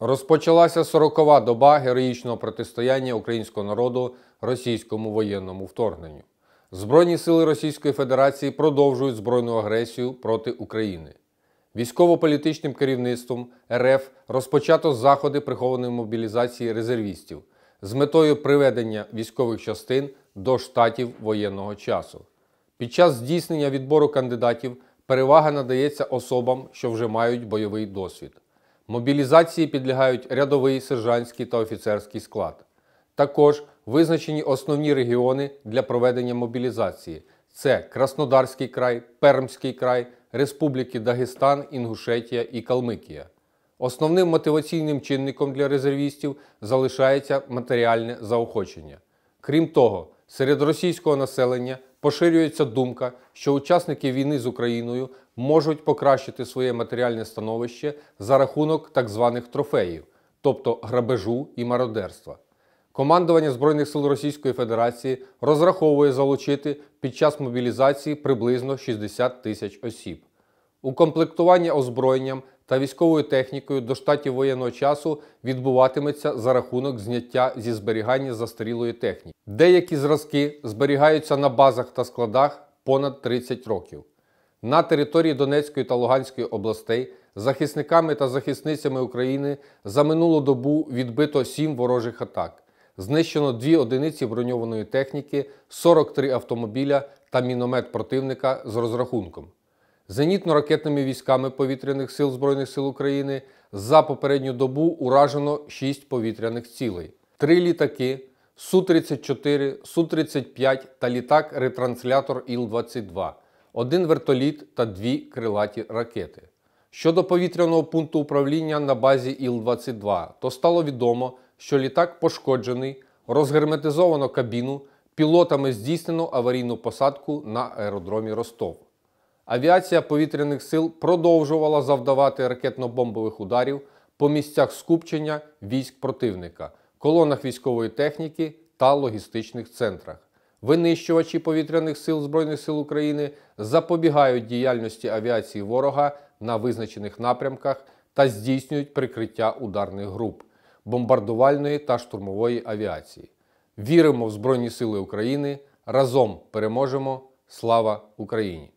Розпочалася сорокова доба героїчного протистояння українського народу російському воєнному вторгненню. Збройні сили Російської Федерації продовжують збройну агресію проти України. Військово-політичним керівництвом РФ розпочато заходи прихованої мобілізації резервістів з метою приведення військових частин до штатів воєнного часу. Під час здійснення відбору кандидатів перевага надається особам, що вже мають бойовий досвід. Мобілізації підлягають рядовий сержантський та офіцерський склад. Також визначені основні регіони для проведення мобілізації: це Краснодарський край, Пермський край, Республіки Дагестан, Інгушетія і Калмикія. Основним мотиваційним чинником для резервістів залишається матеріальне заохочення. Крім того, серед російського населення поширюється думка, що учасники війни з Україною можуть покращити своє матеріальне становище за рахунок так званих трофеїв, тобто грабежу і мародерства. Командування Збройних сил Російської Федерації розраховує залучити під час мобілізації приблизно 60 тисяч осіб. Укомплектування озброєнням та військовою технікою до штатів воєнного часу відбуватиметься за рахунок зняття зі зберігання застарілої техніки. Деякі зразки зберігаються на базах та складах понад 30 років. На території Донецької та Луганської областей захисниками та захисницями України за минулу добу відбито 7 ворожих атак. Знищено 2 одиниці броньованої техніки, 43 автомобіля та міномет противника з розрахунком зенітно-ракетними військами повітряних сил Збройних сил України за попередню добу уражено 6 повітряних цілей, три літаки Су-34, Су-35 та літак-ретранслятор Іл-22, один вертоліт та дві крилаті ракети. Щодо повітряного пункту управління на базі Іл-22, то стало відомо, що літак пошкоджений, розгерметизовано кабіну, пілотами здійснено аварійну посадку на аеродромі Ростов авіація повітряних сил продовжувала завдавати ракетно-бомбових ударів по місцях скупчення військ противника, колонах військової техніки та логістичних центрах. Винищувачі повітряних сил Збройних сил України запобігають діяльності авіації ворога на визначених напрямках та здійснюють прикриття ударних груп, бомбардувальної та штурмової авіації. Віримо в Збройні Сили України! Разом переможемо! Слава Україні!